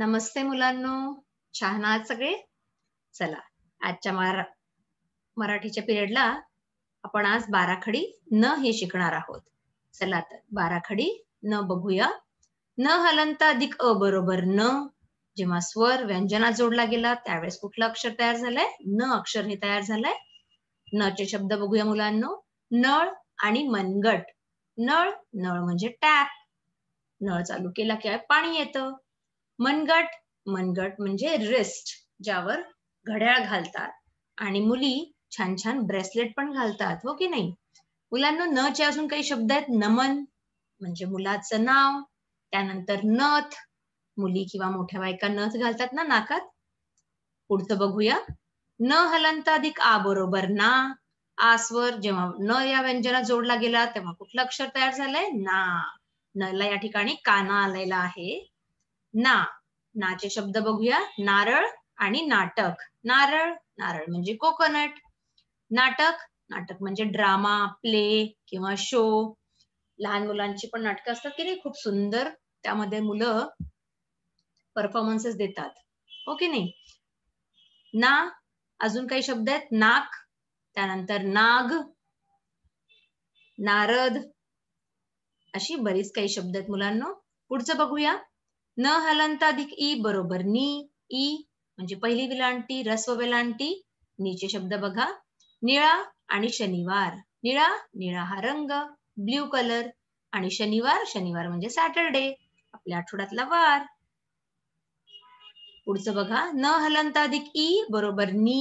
नमस्ते मुलांनो छान आहात सगळे चला आजच्या मरा मराठीच्या पिरियडला आपण आज बाराखडी न हे शिकणार आहोत चला तर बाराखडी न बघूया न हलंता अधिक अ बरोबर न जेव्हा स्वर व्यंजना जोडला गेला त्यावेळेस कुठलं अक्षर तयार झालंय न अक्षर हे तयार झालंय न चे शब्द बघूया मुलांनो नळ आणि मनगट नळ नळ म्हणजे टॅप नळ चालू केला की पाणी येतं मनगट मनगट म्हणजे रिस्ट ज्यावर घड्याळ घालतात आणि मुली छान छान ब्रेसलेट पण घालतात हो की नाही मुलांना न चे अजून काही शब्द आहेत नमन म्हणजे मुलाचं नाव त्यानंतर नथ मुली किंवा मोठ्या बायका नथ घालतात ना नाकात पुढचं बघूया न हलंत अधिक आ बरोबर ना आसवर जेव्हा न या व्यंजनात जोडला गेला तेव्हा कुठलं अक्षर तयार झालंय ना न या ठिकाणी काना आलेला आहे ना नाचे शब्द बघूया नारळ आणि नाटक नारळ नारळ म्हणजे कोकोनट नाटक नाटक म्हणजे ड्रामा प्ले किंवा शो लहान मुलांची पण नाटकं असतात की नाही खूप सुंदर त्यामध्ये मुलं परफॉर्मन्सेस देतात ओके हो नाही ना अजून काही शब्द आहेत नाक त्यानंतर नाग नारद अशी बरीच काही शब्द आहेत मुलांना पुढचं बघूया न हलंत अधिक ई बरोबर नी ई म्हणजे पहिली विलांटी रस्व वेलांटी नीचे शब्द बघा निळा आणि शनिवार निळा निळा हा रंग ब्ल्यू कलर आणि शनिवार शनिवार म्हणजे सॅटरडे आपल्या आठवड्यातला वार पुढचं बघा न हलंत अधिक ई बरोबर नी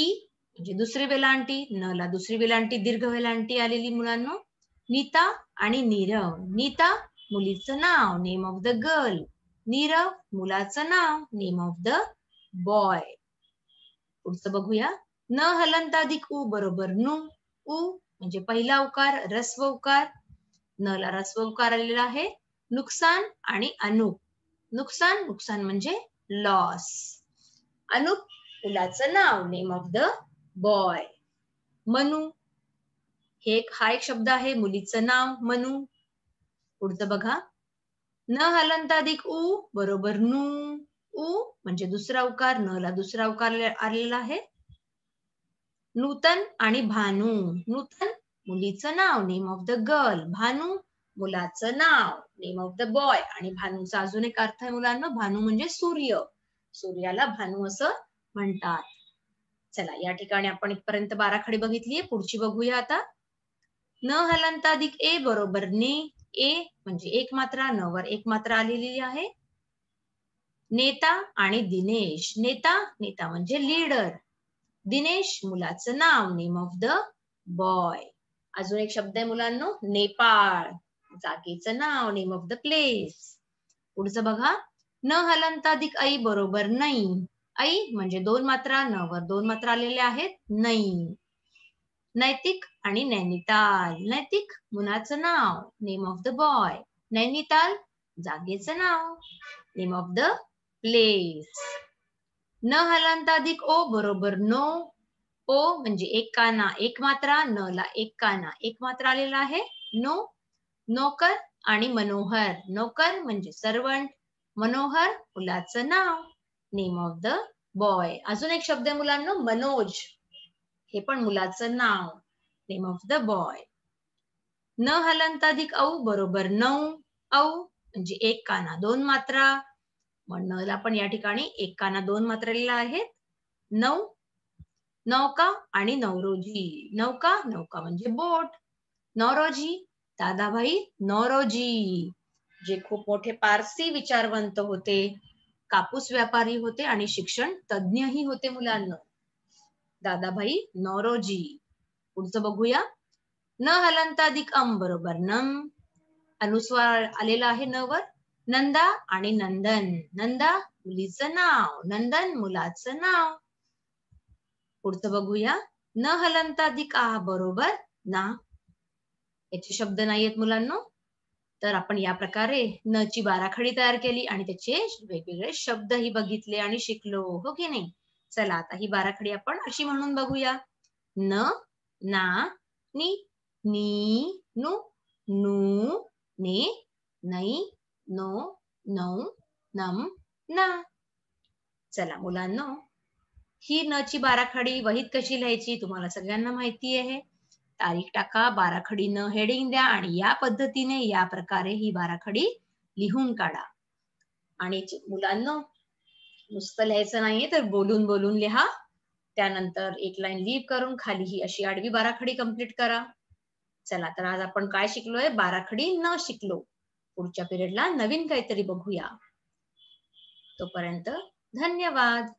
ई म्हणजे दुसरी वेलांटी न ला दुसरी वेलांटी दीर्घ वेलांटी आलेली मुलांना नीता आणि नीरव नीता मुलीचं नाव name of the girl Nirav मुलाचं नाव नेम ऑफ द बॉय पुढचं बघूया न हलंताधिक उ बरोबर नु उ म्हणजे पहिला उकार रस्व उकार न ला रस्व उकार आलेला आहे नुकसान आणि अनुप नुकसान नुकसान म्हणजे लॉस अनुप मुलाचं नाव name of the boy Manu हे एक हा एक शब्द आहे मुलीचं नाव मनू पुढचं बघा न हलंता अधिक उ बरोबर नू उ म्हणजे दुसरा उकार न ला दुसरा उकार आलेला आहे नूतन आणि भानू नूतन मुलीचं नाव name of the girl Bhanu मुलाचं नाव नेम ऑफ द बॉय आणि भानूचा अजून एक अर्थ आहे मुलांना भानू म्हणजे सूर्य सूर्याला भानू असं म्हणतात चला या ठिकाणी आपण इथपर्यंत बाराखडी बघितलीये पुढची बघूया आता न हलंता ए बरोबर ने ए म्हणजे एक मात्रा न वर एक मात्रा आलेली आहे नेता आणि दिनेश नेता नेता म्हणजे लीडर दिनेश मुलाचं नाव नेम ऑफ द बॉय अजून एक शब्द आहे मुलांना नेपाळ जागेचं नाव नेम ऑफ द प्लेस पुढचं बघा न हलंताधिक आई बरोबर नाही आई म्हणजे दोन मात्रा न वर दोन मात्रा आलेल्या आहेत नाही नैतिक आणि नैनिताल नैतिक मुलाचं नाव name of the boy Nainital जागेचं नाव नेम ऑफ द प्लेस न हलांता अधिक ओ बरोबर नो ओ म्हणजे एक काना एक मात्रा न ला एक काना एक मात्रा आलेला आहे नो नोकर आणि मनोहर नोकर म्हणजे सर्वंट मनोहर मुलाचं नाव नेम ऑफ द बॉय अजून एक शब्द आहे मुलांना मनोज हे पण मुलाचं नाव नेम ऑफ द बॉय न हलंताधिक औ बरोबर नऊ औ म्हणजे एक काना दोन मात्रा मग नला पण या ठिकाणी एक काना दोन मात्रा लिहिला आहेत नऊ नौका आणि नवरोजी नौका नौका म्हणजे बोट नवरोजी दादाभाई नवरोजी जे खूप मोठे पारसी विचारवंत होते कापूस व्यापारी होते आणि शिक्षण तज्ज्ञही होते मुलांना दादाभाई नौरोजी पुढचं बघूया न दिक अम बरोबर नम अनुस्वार आलेला आहे न वर नंदा आणि नंदन नंदा मुलीचं नाव नंदन मुलाचं नाव पुढचं बघूया न हलंताधिक आह बरोबर ना याचे शब्द नाहीयेत मुलांना तर आपण या प्रकारे न ची बाराखडी तयार केली आणि त्याचे वेगवेगळे शब्दही बघितले आणि शिकलो हो की नाही चला आता ही बाराखडी आपण अशी म्हणून बघूया न ना नी नी नु नू ने नै नो नऊ नम ना चला मुलांना ही न ची बाराखडी वहीत कशी लिहायची तुम्हाला सगळ्यांना माहिती आहे तारीख टाका बाराखडी न हेडिंग द्या आणि या पद्धतीने या प्रकारे ही बाराखडी लिहून काढा आणि मुलांना नुसतं लिहायचं नाहीये तर बोलून बोलून लिहा त्यानंतर एक लाईन लीव करून खाली ही अशी आडवी बाराखडी कम्प्लीट करा चला तर आज आपण काय शिकलोय बाराखडी न शिकलो पुढच्या पिरियडला नवीन काहीतरी बघूया तोपर्यंत धन्यवाद